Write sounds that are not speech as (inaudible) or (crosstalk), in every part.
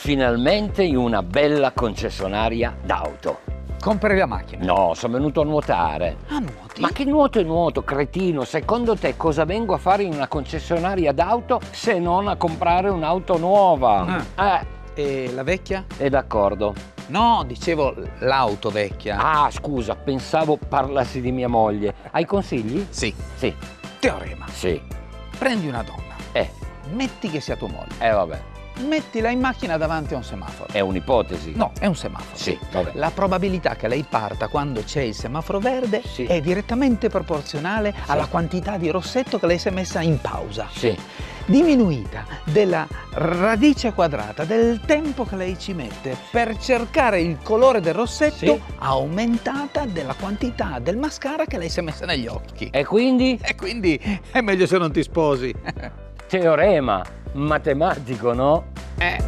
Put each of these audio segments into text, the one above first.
finalmente in una bella concessionaria d'auto. Compri la macchina? No, sono venuto a nuotare. A nuoti? Ma che nuoto e nuoto, cretino? Secondo te cosa vengo a fare in una concessionaria d'auto se non a comprare un'auto nuova? Ah. Eh. E la vecchia? È d'accordo. No, dicevo l'auto vecchia. Ah, scusa, pensavo parlassi di mia moglie. Hai consigli? Sì. Sì. Teorema. Sì. Prendi una donna. Eh. Metti che sia tua moglie. Eh, vabbè mettila in macchina davanti a un semaforo. È un'ipotesi? No, è un semaforo. Sì, vabbè. La probabilità che lei parta quando c'è il semaforo verde sì. è direttamente proporzionale sì. alla quantità di rossetto che lei si è messa in pausa. Sì. Diminuita della radice quadrata del tempo che lei ci mette per cercare il colore del rossetto aumentata della quantità del mascara che lei si è messa negli occhi. E quindi? E quindi è meglio se non ti sposi. (laughs) teorema matematico, no? Eh.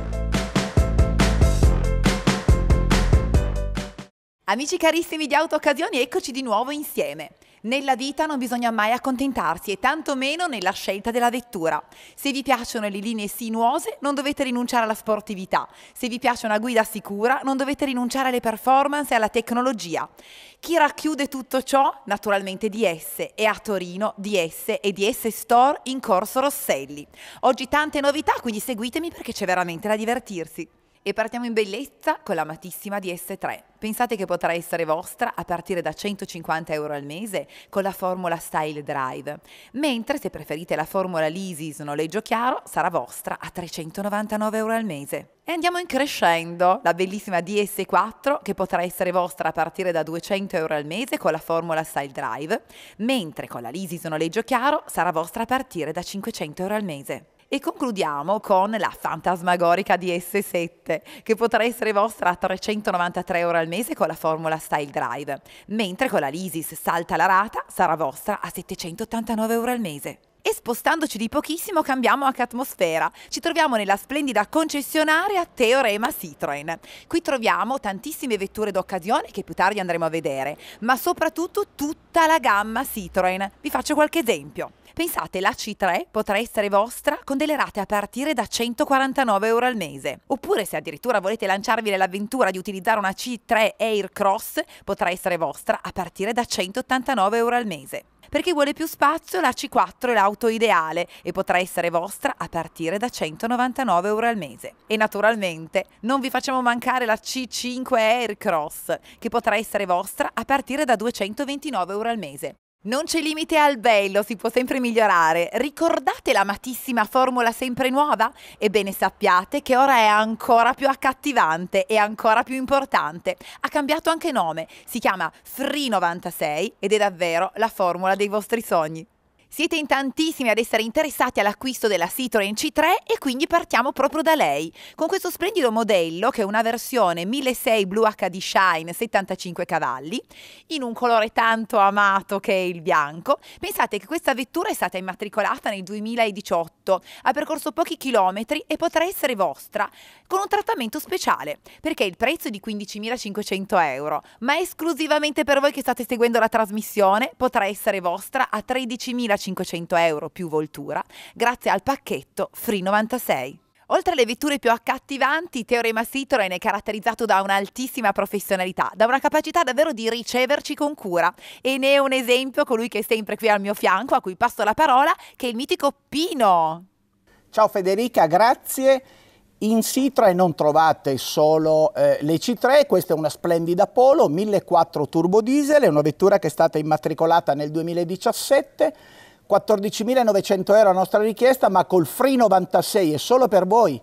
Amici carissimi di Auto Occasioni, eccoci di nuovo insieme. Nella vita non bisogna mai accontentarsi e tantomeno nella scelta della vettura. Se vi piacciono le linee sinuose non dovete rinunciare alla sportività, se vi piace una guida sicura non dovete rinunciare alle performance e alla tecnologia. Chi racchiude tutto ciò? Naturalmente DS e a Torino DS e DS Store in Corso Rosselli. Oggi tante novità quindi seguitemi perché c'è veramente da divertirsi. E partiamo in bellezza con l'amatissima DS3. Pensate che potrà essere vostra a partire da 150 euro al mese con la formula Style Drive, mentre se preferite la formula Lisis noleggio chiaro sarà vostra a 399 euro al mese. E andiamo in crescendo, la bellissima DS4 che potrà essere vostra a partire da 200 euro al mese con la formula Style Drive, mentre con la Lisis noleggio chiaro sarà vostra a partire da 500 euro al mese. E concludiamo con la fantasmagorica DS7, che potrà essere vostra a 393 euro al mese con la formula Style Drive, mentre con la Lisis Salta la rata sarà vostra a 789 euro al mese. E spostandoci di pochissimo cambiamo anche atmosfera. Ci troviamo nella splendida concessionaria Teorema Citroen. Qui troviamo tantissime vetture d'occasione che più tardi andremo a vedere, ma soprattutto tutta la gamma Citroen. Vi faccio qualche esempio. Pensate, la C3 potrà essere vostra con delle rate a partire da 149 euro al mese. Oppure se addirittura volete lanciarvi nell'avventura di utilizzare una C3 Air Cross, potrà essere vostra a partire da 189 euro al mese per chi vuole più spazio la C4 è l'auto ideale e potrà essere vostra a partire da 199 euro al mese. E naturalmente non vi facciamo mancare la C5 Aircross che potrà essere vostra a partire da 229 euro al mese. Non c'è limite al bello, si può sempre migliorare. Ricordate l'amatissima formula sempre nuova? Ebbene sappiate che ora è ancora più accattivante e ancora più importante. Ha cambiato anche nome, si chiama Free 96 ed è davvero la formula dei vostri sogni. Siete in tantissimi ad essere interessati all'acquisto della Citroen C3 e quindi partiamo proprio da lei, con questo splendido modello che è una versione 1600 Blue HD Shine 75 cavalli, in un colore tanto amato che è il bianco. Pensate che questa vettura è stata immatricolata nel 2018, ha percorso pochi chilometri e potrà essere vostra con un trattamento speciale, perché il prezzo è di 15.500 euro, ma esclusivamente per voi che state seguendo la trasmissione potrà essere vostra a 13.500 3.500 euro più voltura grazie al pacchetto Free 96. Oltre alle vetture più accattivanti, Teorema Citroen è caratterizzato da un'altissima professionalità, da una capacità davvero di riceverci con cura. E ne è un esempio colui che è sempre qui al mio fianco, a cui passo la parola, che è il mitico Pino. Ciao Federica, grazie. In Citroen non trovate solo eh, le C3, questa è una splendida Polo, 1.400 turbo diesel, è una vettura che è stata immatricolata nel 2017 14.900 euro a nostra richiesta, ma col Free 96 e solo per voi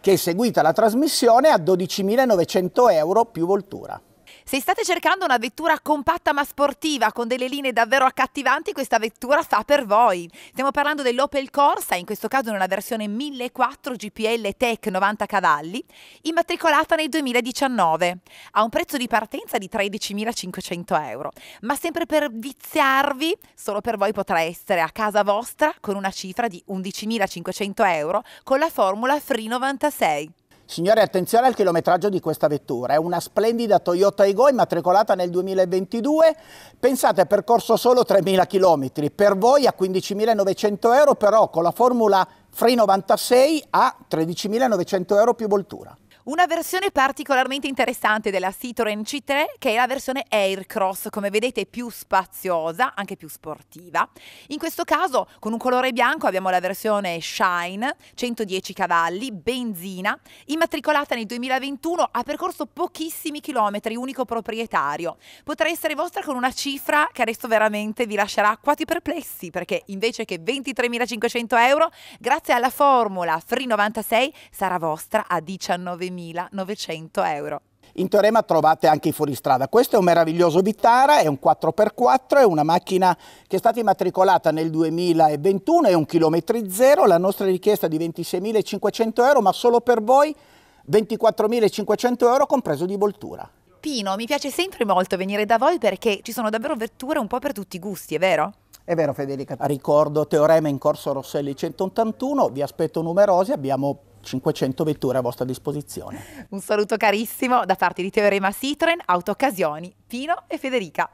che seguite la trasmissione a 12.900 euro più voltura. Se state cercando una vettura compatta ma sportiva con delle linee davvero accattivanti, questa vettura fa per voi. Stiamo parlando dell'Opel Corsa, in questo caso in una versione 1004 GPL Tech 90 cavalli, immatricolata nel 2019, Ha un prezzo di partenza di 13.500 euro. Ma sempre per viziarvi, solo per voi potrà essere a casa vostra con una cifra di 11.500 euro con la formula Free 96. Signore, attenzione al chilometraggio di questa vettura. È una splendida Toyota Ego immatricolata nel 2022. Pensate, ha percorso solo 3.000 km. Per voi a 15.900 euro, però con la formula Free 96 a 13.900 euro più voltura una versione particolarmente interessante della Citroën C3 che è la versione Aircross, come vedete più spaziosa, anche più sportiva. In questo caso con un colore bianco abbiamo la versione Shine, 110 cavalli, benzina, immatricolata nel 2021, ha percorso pochissimi chilometri, unico proprietario. Potrà essere vostra con una cifra che adesso veramente vi lascerà quasi perplessi perché invece che 23.500 euro, grazie alla formula Free 96 sarà vostra a 19.000. 9.900 euro. In teorema trovate anche i fuoristrada. Questo è un meraviglioso Vitara, è un 4x4, è una macchina che è stata immatricolata nel 2021, è un chilometri zero, la nostra richiesta è di 26.500 euro, ma solo per voi 24.500 euro compreso di voltura. Pino, mi piace sempre molto venire da voi perché ci sono davvero vetture un po' per tutti i gusti, è vero? È vero Federica, ricordo Teorema in corso Rosselli 181, vi aspetto numerosi, abbiamo 500 vetture a vostra disposizione. Un saluto carissimo da parte di Teorema Citroen, Autoccasioni, Pino e Federica.